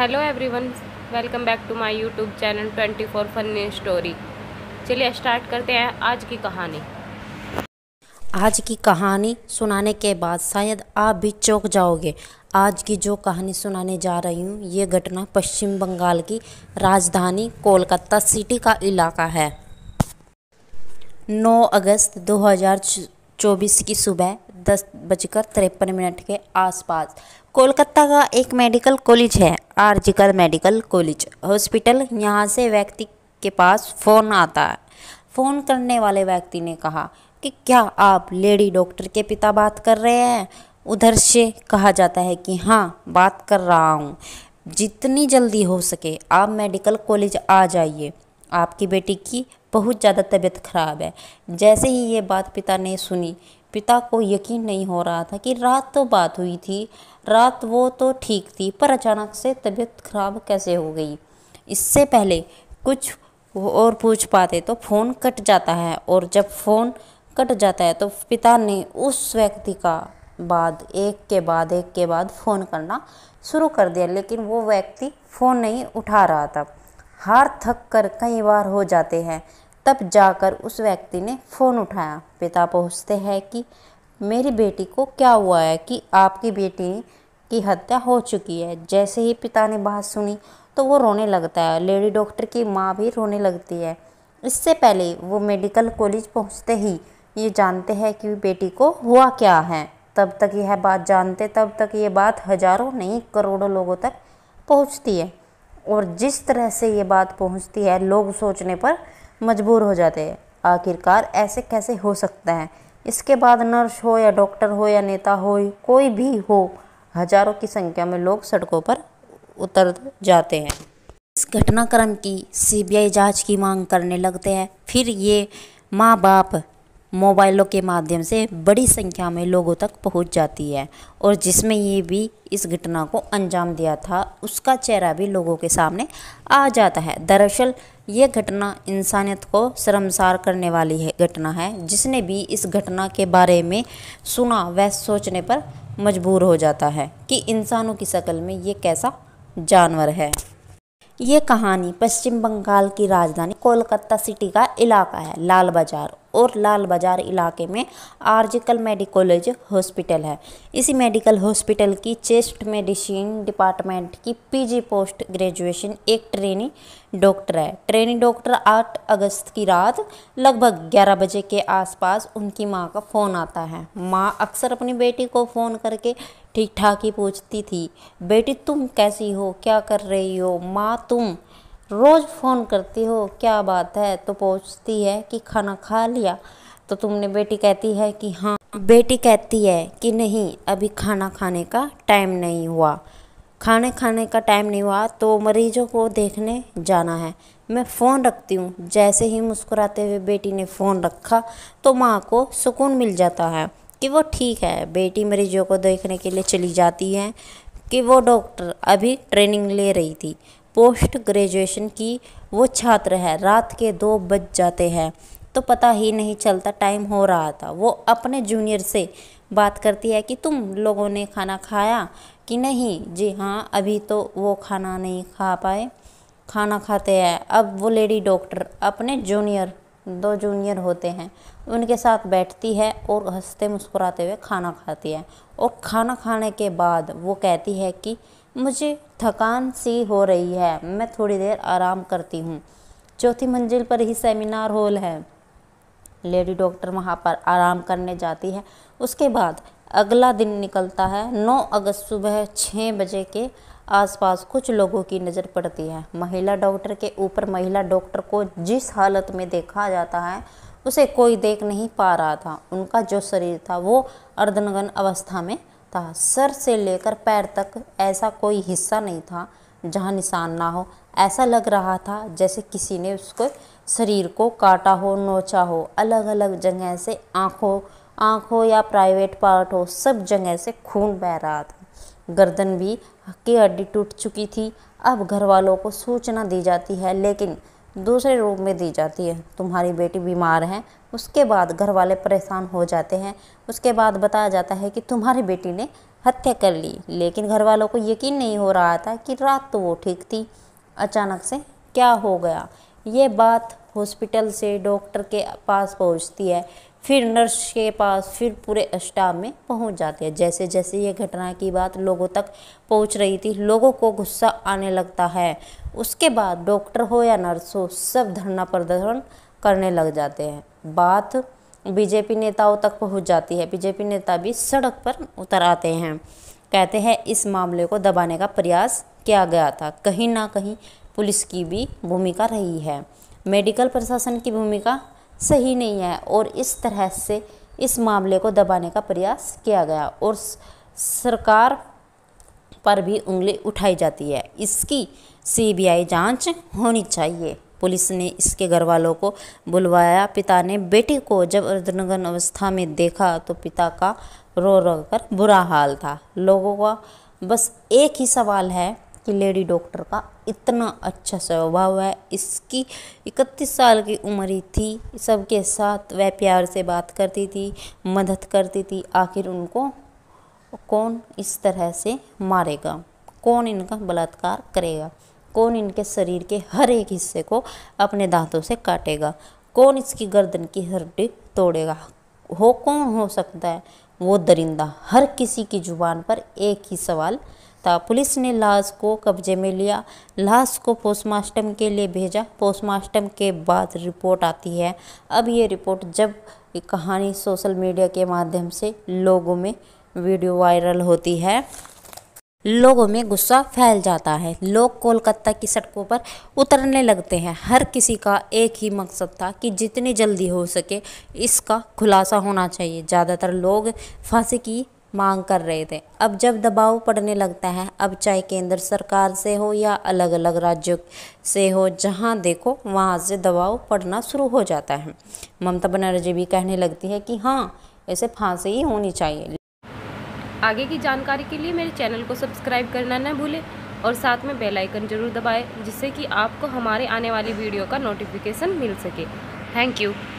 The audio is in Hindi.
hello everyone welcome back to my YouTube channel 24 four funny story चलिए स्टार्ट करते हैं आज की कहानी आज की कहानी सुनाने के बाद शायद आप भी चौंक जाओगे आज की जो कहानी सुनाने जा रही हूँ ये घटना पश्चिम बंगाल की राजधानी कोलकाता सिटी का इलाका है 9 अगस्त 2024 की सुबह दस बजकर तिरपन मिनट के आसपास कोलकाता का एक मेडिकल कॉलेज है आरजिकर मेडिकल कॉलेज हॉस्पिटल यहाँ से व्यक्ति के पास फ़ोन आता है फ़ोन करने वाले व्यक्ति ने कहा कि क्या आप लेडी डॉक्टर के पिता बात कर रहे हैं उधर से कहा जाता है कि हाँ बात कर रहा हूँ जितनी जल्दी हो सके आप मेडिकल कॉलेज आ जाइए आपकी बेटी की बहुत ज़्यादा तबीयत ख़राब है जैसे ही ये बात पिता ने सुनी पिता को यकीन नहीं हो रहा था कि रात तो बात हुई थी रात वो तो ठीक थी पर अचानक से तबीयत खराब कैसे हो गई इससे पहले कुछ और पूछ पाते तो फ़ोन कट जाता है और जब फ़ोन कट जाता है तो पिता ने उस व्यक्ति का बाद एक के बाद एक के बाद फ़ोन करना शुरू कर दिया लेकिन वो व्यक्ति फ़ोन नहीं उठा रहा था हार थक कर कई बार हो जाते हैं तब जाकर उस व्यक्ति ने फ़ोन उठाया पिता पूछते हैं कि मेरी बेटी को क्या हुआ है कि आपकी बेटी की हत्या हो चुकी है जैसे ही पिता ने बात सुनी तो वो रोने लगता है लेडी डॉक्टर की माँ भी रोने लगती है इससे पहले वो मेडिकल कॉलेज पहुँचते ही ये जानते हैं कि बेटी को हुआ क्या है तब तक यह बात जानते तब तक ये बात हजारों नहीं करोड़ों लोगों तक पहुँचती है और जिस तरह से ये बात पहुँचती है लोग सोचने पर मजबूर हो जाते हैं आखिरकार ऐसे कैसे हो सकता है इसके बाद नर्स हो या डॉक्टर हो या नेता हो कोई भी हो हजारों की संख्या में लोग सड़कों पर उतर जाते हैं इस घटनाक्रम की सीबीआई जांच की मांग करने लगते हैं फिर ये माँ बाप मोबाइलों के माध्यम से बड़ी संख्या में लोगों तक पहुंच जाती है और जिसमें ये भी इस घटना को अंजाम दिया था उसका चेहरा भी लोगों के सामने आ जाता है दरअसल ये घटना इंसानियत को शर्मसार करने वाली है घटना है जिसने भी इस घटना के बारे में सुना वह सोचने पर मजबूर हो जाता है कि इंसानों की शक्ल में ये कैसा जानवर है ये कहानी पश्चिम बंगाल की राजधानी कोलकाता सिटी का इलाका है लाल बाजार और लाल बाजार इलाके में आर्जिकल मेडिकोलेज हॉस्पिटल है इसी मेडिकल हॉस्पिटल की चेस्ट मेडिसिन डिपार्टमेंट की पीजी पोस्ट ग्रेजुएशन एक ट्रेनी डॉक्टर है ट्रेनी डॉक्टर 8 अगस्त की रात लगभग 11 बजे के आसपास उनकी माँ का फ़ोन आता है माँ अक्सर अपनी बेटी को फ़ोन करके ठीक ठाक ही पूछती थी बेटी तुम कैसी हो क्या कर रही हो माँ तुम रोज़ फ़ोन करती हो क्या बात है तो पूछती है कि खाना खा लिया तो तुमने बेटी कहती है कि हाँ बेटी कहती है कि नहीं अभी खाना खाने का टाइम नहीं हुआ खाने खाने का टाइम नहीं हुआ तो मरीजों को देखने जाना है मैं फ़ोन रखती हूँ जैसे ही मुस्कुराते हुए बेटी ने फ़ोन रखा तो माँ को सुकून मिल जाता है कि वो ठीक है बेटी मरीजों को देखने के लिए चली जाती है कि वो डॉक्टर अभी ट्रेनिंग ले रही थी पोस्ट ग्रेजुएशन की वो छात्र है रात के दो बज जाते हैं तो पता ही नहीं चलता टाइम हो रहा था वो अपने जूनियर से बात करती है कि तुम लोगों ने खाना खाया कि नहीं जी हाँ अभी तो वो खाना नहीं खा पाए खाना खाते हैं अब वो लेडी डॉक्टर अपने जूनियर दो जूनियर होते हैं उनके साथ बैठती है और हंसते मुस्कुराते हुए खाना खाती है और खाना खाने के बाद वो कहती है कि मुझे थकान सी हो रही है मैं थोड़ी देर आराम करती हूँ चौथी मंजिल पर ही सेमिनार हॉल है लेडी डॉक्टर वहाँ पर आराम करने जाती है उसके बाद अगला दिन निकलता है 9 अगस्त सुबह छः बजे के आसपास कुछ लोगों की नज़र पड़ती है महिला डॉक्टर के ऊपर महिला डॉक्टर को जिस हालत में देखा जाता है उसे कोई देख नहीं पा रहा था उनका जो शरीर था वो अर्धनगन अवस्था में था सर से लेकर पैर तक ऐसा कोई हिस्सा नहीं था जहाँ निशान ना हो ऐसा लग रहा था जैसे किसी ने उसको शरीर को काटा हो नोचा हो अलग अलग जगह से आँखों आँखों या प्राइवेट पार्ट हो सब जगह से खून बह रहा था गर्दन भी की हड्डी टूट चुकी थी अब घर वालों को सूचना दी जाती है लेकिन दूसरे रूप में दी जाती है तुम्हारी बेटी बीमार है उसके बाद घर वाले परेशान हो जाते हैं उसके बाद बताया जाता है कि तुम्हारी बेटी ने हत्या कर ली लेकिन घर वालों को यकीन नहीं हो रहा था कि रात तो वो ठीक थी अचानक से क्या हो गया ये बात हॉस्पिटल से डॉक्टर के पास पहुंचती है फिर नर्स के पास फिर पूरे स्टाफ में पहुंच जाते हैं जैसे जैसे ये घटना की बात लोगों तक पहुंच रही थी लोगों को गुस्सा आने लगता है उसके बाद डॉक्टर हो या नर्स हो सब धरना प्रदर्शन करने लग जाते हैं बात बीजेपी नेताओं तक पहुंच जाती है बीजेपी नेता भी सड़क पर उतर आते हैं कहते हैं इस मामले को दबाने का प्रयास किया गया था कहीं ना कहीं पुलिस की भी भूमिका रही है मेडिकल प्रशासन की भूमिका सही नहीं है और इस तरह से इस मामले को दबाने का प्रयास किया गया और सरकार पर भी उंगली उठाई जाती है इसकी सीबीआई जांच होनी चाहिए पुलिस ने इसके घर वालों को बुलवाया पिता ने बेटी को जब अर्धनगन अवस्था में देखा तो पिता का रो रो कर बुरा हाल था लोगों का बस एक ही सवाल है कि लेडी डॉक्टर का इतना अच्छा स्वभाव है इसकी इकतीस साल की उम्र ही थी सबके साथ वह प्यार से बात करती थी मदद करती थी आखिर उनको कौन इस तरह से मारेगा कौन इनका बलात्कार करेगा कौन इनके शरीर के हर एक हिस्से को अपने दांतों से काटेगा कौन इसकी गर्दन की हड्डी तोड़ेगा हो कौन हो सकता है वो दरिंदा हर किसी की ज़ुबान पर एक ही सवाल था पुलिस ने लाश को कब्जे में लिया लाश को पोस्टमार्टम के लिए भेजा पोस्टमार्टम के बाद रिपोर्ट आती है अब ये रिपोर्ट जब कहानी सोशल मीडिया के माध्यम से लोगों में वीडियो वायरल होती है लोगों में गुस्सा फैल जाता है लोग कोलकाता की सड़कों पर उतरने लगते हैं हर किसी का एक ही मकसद था कि जितनी जल्दी हो सके इसका खुलासा होना चाहिए ज़्यादातर लोग फांसी की मांग कर रहे थे अब जब दबाव पड़ने लगता है अब चाहे केंद्र सरकार से हो या अलग अलग राज्यों से हो जहाँ देखो वहाँ से दबाव पड़ना शुरू हो जाता है ममता बनर्जी भी कहने लगती है कि हाँ ऐसे फांसी ही होनी चाहिए आगे की जानकारी के लिए मेरे चैनल को सब्सक्राइब करना न भूलें और साथ में बेल आइकन जरूर दबाएं जिससे कि आपको हमारे आने वाली वीडियो का नोटिफिकेशन मिल सके थैंक यू